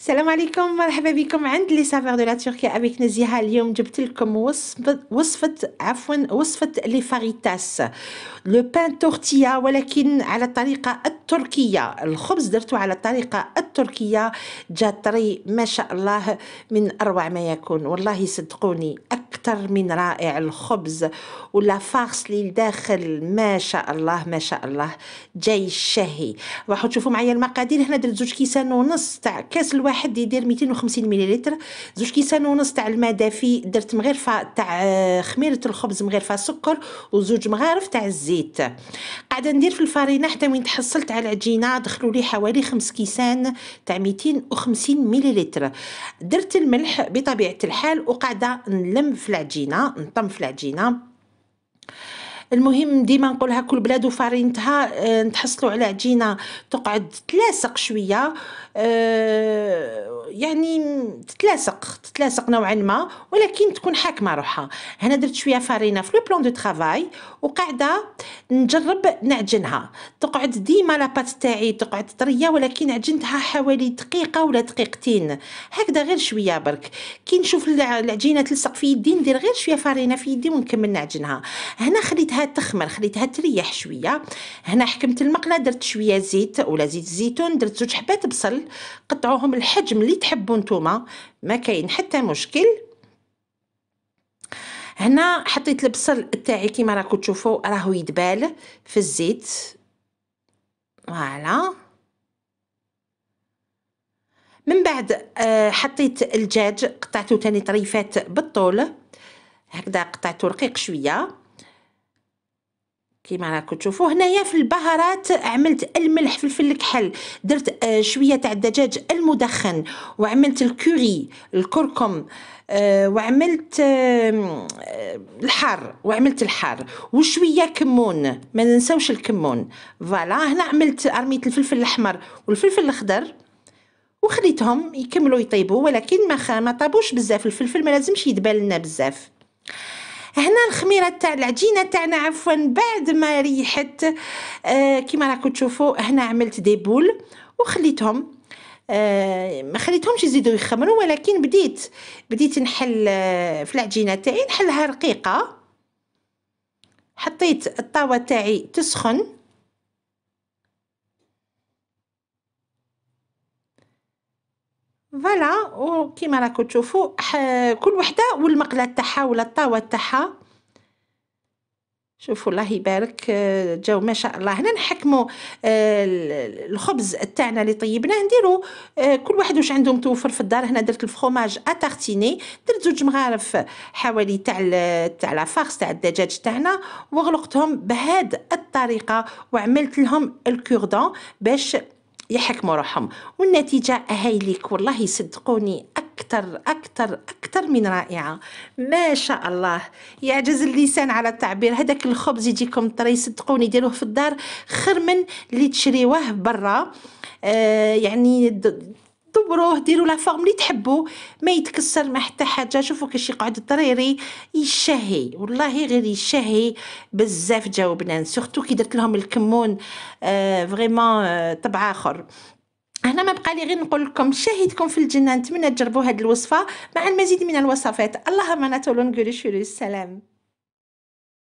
السلام عليكم مرحبا بكم عند لي سافير دو لا تركيا ابيك نزيهه اليوم جبت لكم وصفه وصفه عفوا وصفه لي فاريتاس لو بان تورتيا ولكن على الطريقه التركيه الخبز درتو على الطريقه التركيه جا طري ما شاء الله من اروع ما يكون والله صدقوني اكثر من رائع الخبز ولا فارس اللي لداخل ما شاء الله ما شاء الله جاي الشهي راحوا تشوفوا معايا المقادير هنا درت زوج كيسان ونص تاع كاس الواحد يدير 250 مليلتر زوج كيسان ونص تاع الماء دافي درت مغرفه تاع آه، خميره الخبز مغرفه سكر وزوج مغارف تاع الزيت قاعده ندير في الفرينه حتى وين تحصلت على العجينه دخلوا لي حوالي خمس كيسان تاع 250 مليلتر درت الملح بطبيعه الحال وقاعده نلم في في العجينه نطم في العجينه المهم ديما نقولها كل بلاد وفرينتها آه، نتحصلوا على عجينه تقعد تلاصق شويه آه، يعني تتلاصق تتلاصق نوعا ما ولكن تكون حاكمه روحها هنا درت شويه فرينه في لو بلون دو طرافاي وقاعده نجرب نعجنها تقعد ديما لاباط تاعي تقعد طريه ولكن عجنتها حوالي دقيقه ولا دقيقتين هكذا غير شويه برك كي نشوف العجينه تلصق في يدي ندير غير شويه فرينه في يدي ونكمل نعجنها هنا خليتها خليتها تخمر خليتها تريح شويه هنا حكمت المقله درت شويه زيت ولا زيت الزيتون درت زوج حبات بصل قطعوهم الحجم اللي تحبوا نتوما ما كاين حتى مشكل هنا حطيت البصل تاعي كيما راكم تشوفوا راهو يدبال في الزيت فوالا من بعد آه، حطيت الدجاج قطعته تاني طريفات بالطول هكذا قطعته رقيق شويه كيما راكم تشوفوا هنايا في البهارات عملت الملح فلفل الكحل درت آه شويه تاع الدجاج المدخن وعملت الكوري الكركم آه وعملت آه الحار وعملت الحار وشويه كمون ما ننساوش الكمون فوالا هنا عملت رميت الفلفل الاحمر والفلفل الاخضر وخليتهم يكملوا يطيبوا ولكن ما ما طابوش بزاف الفلفل ما لازمش يدبل لنا بزاف هنا الخميره تاع العجينه تاعنا عفوا بعد ما ريحت آه كيما راكم تشوفوا هنا عملت دي بول وخليتهم آه، ما خليتهمش يزيدوا يخمروا ولكن بديت بديت نحل آه، في العجينه تاعي نحلها رقيقه حطيت الطاوه تاعي تسخن فوالا وكيما راكم تشوفوا كل وحده والمقله تاعها ولا الطاوه تاعها شوفوا الله يبارك جاو ما شاء الله هنا نحكموا آه، الخبز تاعنا اللي طيبناه نديروا آه، كل واحد واش عندهم توفر في الدار هنا درت الفخوماج اتارتيني درت زوج مغارف حوالي تاع تاع لافارس تاع الدجاج تاعنا وغلقتهم بهاد الطريقه وعملت لهم الكوردون باش يحكم روحهم والنتيجه ليك والله يصدقوني اكثر اكثر اكثر من رائعه ما شاء الله يعجز اللسان على التعبير هذاك الخبز يجيكم طري صدقوني ديروه في الدار خير من اللي تشريوه برا آه يعني طبروه ديروا لا فورم اللي تحبوا ما يتكسر ما حتى حاجه شوفوا كيش يقعد الضريري يشهي والله غير يشهي بزاف جاوبنا سورتو كي درت لهم الكمون فريمون آه،, آه طبع اخر هنا ما بقى لي غير نقول لكم شاهدكم في الجنه نتمنى تجربوا هذه الوصفه مع المزيد من الوصفات اللهم نتولى شيرو السلام